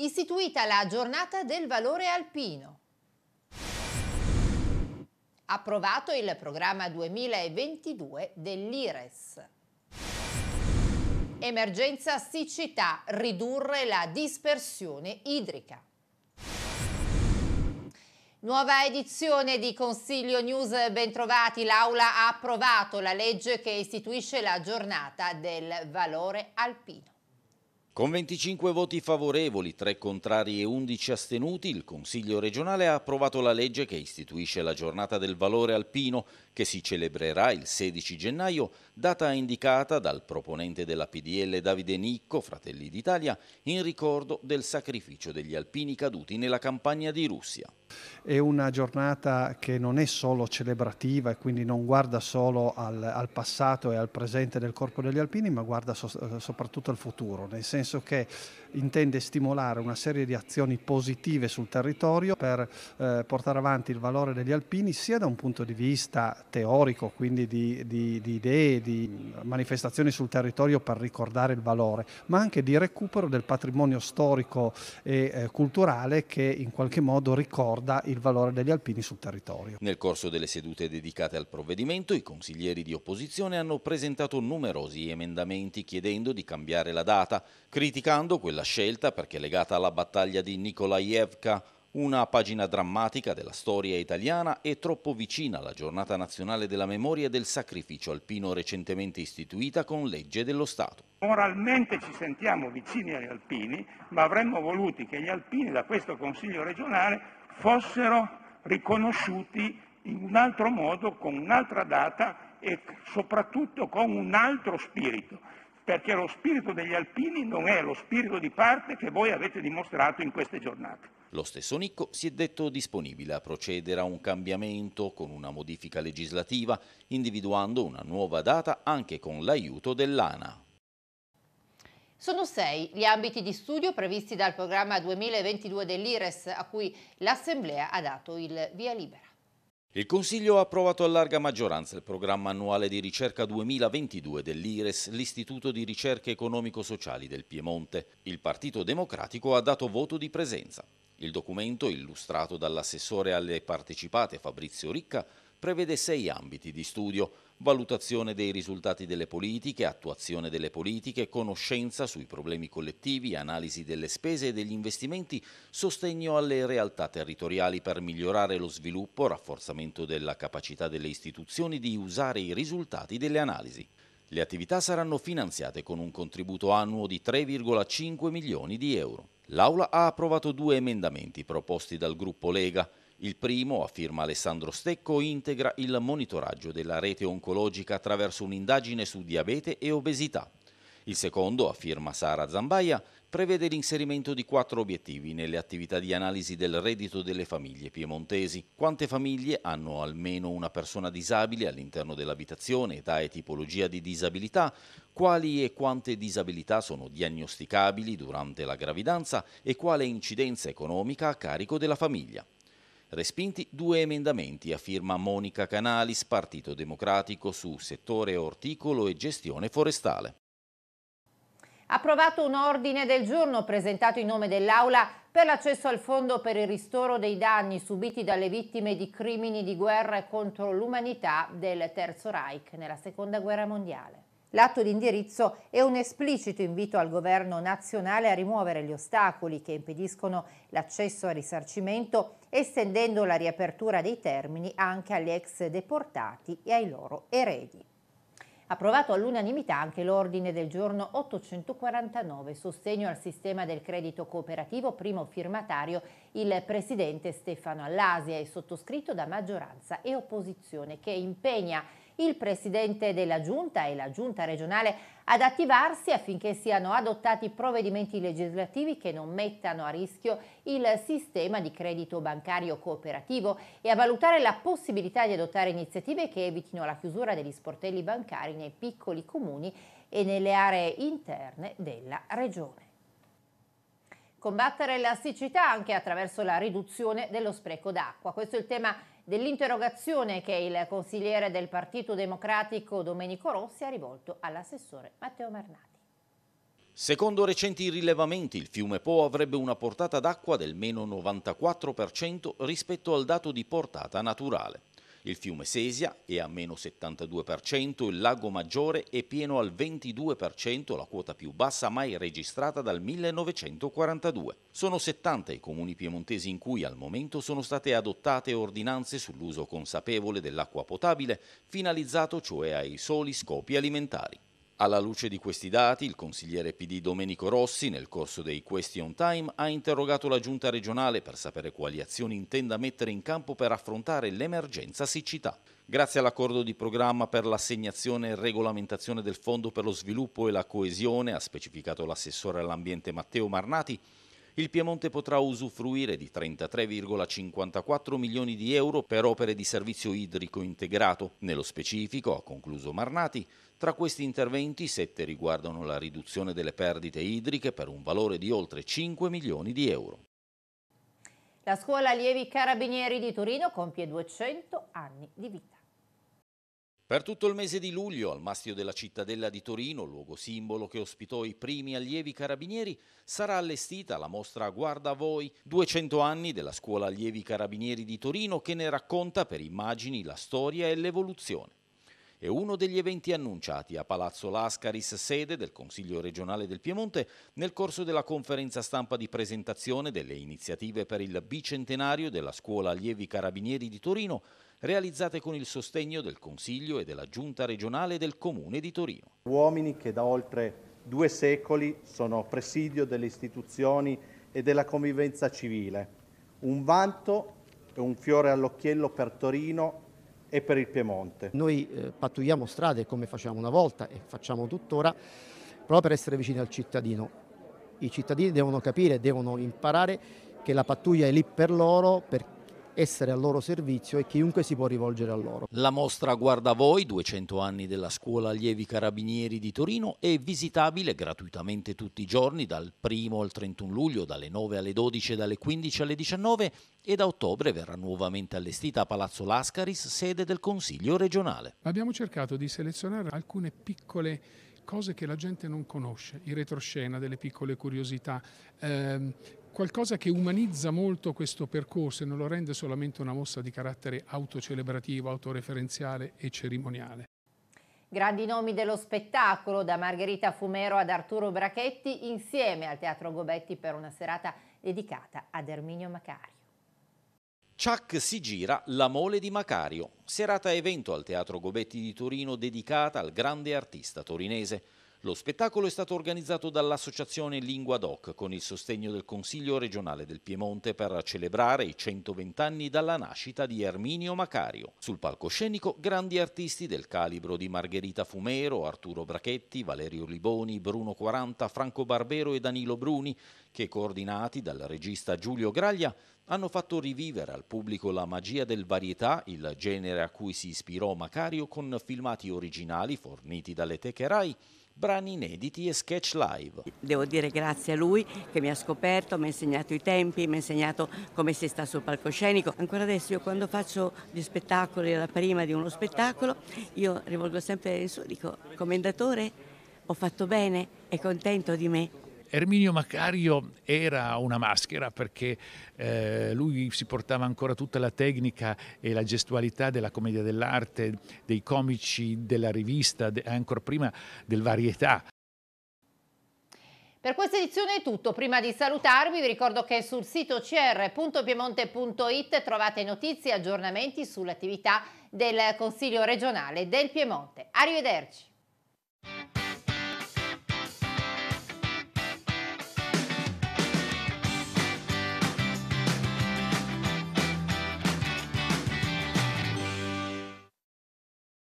istituita la giornata del valore alpino. Approvato il programma 2022 dell'IRES. Emergenza siccità, ridurre la dispersione idrica. Nuova edizione di Consiglio News, bentrovati. L'Aula ha approvato la legge che istituisce la giornata del valore alpino. Con 25 voti favorevoli, 3 contrari e 11 astenuti, il Consiglio regionale ha approvato la legge che istituisce la giornata del valore alpino che si celebrerà il 16 gennaio, data indicata dal proponente della PDL Davide Nicco, Fratelli d'Italia, in ricordo del sacrificio degli alpini caduti nella campagna di Russia. È una giornata che non è solo celebrativa e quindi non guarda solo al, al passato e al presente del Corpo degli Alpini, ma guarda so, soprattutto al futuro, nel senso che intende stimolare una serie di azioni positive sul territorio per eh, portare avanti il valore degli alpini sia da un punto di vista teorico, quindi di, di, di idee, di manifestazioni sul territorio per ricordare il valore, ma anche di recupero del patrimonio storico e eh, culturale che in qualche modo ricorda il valore degli alpini sul territorio. Nel corso delle sedute dedicate al provvedimento, i consiglieri di opposizione hanno presentato numerosi emendamenti chiedendo di cambiare la data, criticando quella scelta perché legata alla battaglia di Nikolaevka una pagina drammatica della storia italiana e troppo vicina alla giornata nazionale della memoria e del sacrificio alpino recentemente istituita con legge dello Stato. Moralmente ci sentiamo vicini agli alpini, ma avremmo voluto che gli alpini da questo Consiglio regionale fossero riconosciuti in un altro modo, con un'altra data e soprattutto con un altro spirito perché lo spirito degli alpini non è lo spirito di parte che voi avete dimostrato in queste giornate. Lo stesso Nicco si è detto disponibile a procedere a un cambiamento con una modifica legislativa, individuando una nuova data anche con l'aiuto dell'ANA. Sono sei gli ambiti di studio previsti dal programma 2022 dell'IRES a cui l'Assemblea ha dato il via libera. Il Consiglio ha approvato a larga maggioranza il programma annuale di ricerca 2022 dell'IRES, l'Istituto di Ricerche Economico-Sociali del Piemonte. Il Partito Democratico ha dato voto di presenza. Il documento, illustrato dall'assessore alle partecipate Fabrizio Ricca, prevede sei ambiti di studio, valutazione dei risultati delle politiche, attuazione delle politiche, conoscenza sui problemi collettivi, analisi delle spese e degli investimenti, sostegno alle realtà territoriali per migliorare lo sviluppo, rafforzamento della capacità delle istituzioni di usare i risultati delle analisi. Le attività saranno finanziate con un contributo annuo di 3,5 milioni di euro. L'Aula ha approvato due emendamenti proposti dal gruppo Lega. Il primo, a firma Alessandro Stecco, integra il monitoraggio della rete oncologica attraverso un'indagine su diabete e obesità il secondo, a firma Sara Zambaia, prevede l'inserimento di quattro obiettivi nelle attività di analisi del reddito delle famiglie piemontesi. Quante famiglie hanno almeno una persona disabile all'interno dell'abitazione, età e tipologia di disabilità, quali e quante disabilità sono diagnosticabili durante la gravidanza e quale incidenza economica a carico della famiglia. Respinti due emendamenti a firma Monica Canalis, Partito Democratico, su settore orticolo e gestione forestale approvato un ordine del giorno presentato in nome dell'Aula per l'accesso al fondo per il ristoro dei danni subiti dalle vittime di crimini di guerra e contro l'umanità del Terzo Reich nella Seconda Guerra Mondiale. L'atto di indirizzo è un esplicito invito al governo nazionale a rimuovere gli ostacoli che impediscono l'accesso al risarcimento, estendendo la riapertura dei termini anche agli ex deportati e ai loro eredi approvato all'unanimità anche l'ordine del giorno 849, sostegno al sistema del credito cooperativo, primo firmatario il presidente Stefano Allasia e sottoscritto da maggioranza e opposizione che impegna il Presidente della Giunta e la Giunta regionale ad attivarsi affinché siano adottati provvedimenti legislativi che non mettano a rischio il sistema di credito bancario cooperativo e a valutare la possibilità di adottare iniziative che evitino la chiusura degli sportelli bancari nei piccoli comuni e nelle aree interne della regione. Combattere la siccità anche attraverso la riduzione dello spreco d'acqua. Questo è il tema dell'interrogazione che il consigliere del Partito Democratico Domenico Rossi ha rivolto all'assessore Matteo Mernati. Secondo recenti rilevamenti il fiume Po avrebbe una portata d'acqua del meno 94% rispetto al dato di portata naturale. Il fiume Sesia è a meno 72%, il lago Maggiore è pieno al 22%, la quota più bassa mai registrata dal 1942. Sono 70 i comuni piemontesi in cui al momento sono state adottate ordinanze sull'uso consapevole dell'acqua potabile, finalizzato cioè ai soli scopi alimentari. Alla luce di questi dati, il consigliere PD Domenico Rossi, nel corso dei Question Time, ha interrogato la giunta regionale per sapere quali azioni intenda mettere in campo per affrontare l'emergenza siccità. Grazie all'accordo di programma per l'assegnazione e regolamentazione del Fondo per lo sviluppo e la coesione, ha specificato l'assessore all'ambiente Matteo Marnati, il Piemonte potrà usufruire di 33,54 milioni di euro per opere di servizio idrico integrato. Nello specifico, ha concluso Marnati, tra questi interventi sette riguardano la riduzione delle perdite idriche per un valore di oltre 5 milioni di euro. La scuola allievi carabinieri di Torino compie 200 anni di vita. Per tutto il mese di luglio, al Mastio della Cittadella di Torino, luogo simbolo che ospitò i primi allievi carabinieri, sarà allestita la mostra Guarda voi, 200 anni della scuola allievi carabinieri di Torino che ne racconta per immagini la storia e l'evoluzione. È uno degli eventi annunciati a Palazzo Lascaris, sede del Consiglio regionale del Piemonte, nel corso della conferenza stampa di presentazione delle iniziative per il bicentenario della scuola allievi carabinieri di Torino, realizzate con il sostegno del Consiglio e della Giunta regionale del Comune di Torino. Uomini che da oltre due secoli sono presidio delle istituzioni e della convivenza civile. Un vanto e un fiore all'occhiello per Torino e per il Piemonte. Noi eh, pattuiamo strade come facciamo una volta e facciamo tuttora proprio per essere vicini al cittadino. I cittadini devono capire, devono imparare che la pattuglia è lì per loro perché essere al loro servizio e chiunque si può rivolgere a loro. La mostra Guarda voi, 200 anni della scuola allievi carabinieri di Torino, è visitabile gratuitamente tutti i giorni dal 1 al 31 luglio, dalle 9 alle 12 e dalle 15 alle 19 e da ottobre verrà nuovamente allestita a Palazzo Lascaris, sede del Consiglio regionale. Abbiamo cercato di selezionare alcune piccole cose che la gente non conosce, in retroscena delle piccole curiosità, ehm, qualcosa che umanizza molto questo percorso e non lo rende solamente una mossa di carattere autocelebrativo, autoreferenziale e cerimoniale. Grandi nomi dello spettacolo, da Margherita Fumero ad Arturo Brachetti, insieme al Teatro Gobetti per una serata dedicata ad Erminio Macario. Chuck si gira La mole di Macario, serata evento al Teatro Gobetti di Torino dedicata al grande artista torinese. Lo spettacolo è stato organizzato dall'associazione Lingua Doc con il sostegno del Consiglio regionale del Piemonte per celebrare i 120 anni dalla nascita di Erminio Macario. Sul palcoscenico grandi artisti del calibro di Margherita Fumero, Arturo Brachetti, Valerio Liboni, Bruno 40, Franco Barbero e Danilo Bruni che coordinati dal regista Giulio Graglia hanno fatto rivivere al pubblico la magia del varietà, il genere a cui si ispirò Macario con filmati originali forniti dalle teche Rai brani inediti e sketch live. Devo dire grazie a lui che mi ha scoperto, mi ha insegnato i tempi, mi ha insegnato come si sta sul palcoscenico. Ancora adesso io quando faccio gli spettacoli, la prima di uno spettacolo, io rivolgo sempre il suo, dico commendatore, ho fatto bene, è contento di me. Erminio Macario era una maschera perché eh, lui si portava ancora tutta la tecnica e la gestualità della commedia dell'arte, dei comici, della rivista, de, ancora prima del varietà. Per questa edizione è tutto, prima di salutarvi vi ricordo che sul sito cr.piemonte.it trovate notizie e aggiornamenti sull'attività del Consiglio regionale del Piemonte. Arrivederci!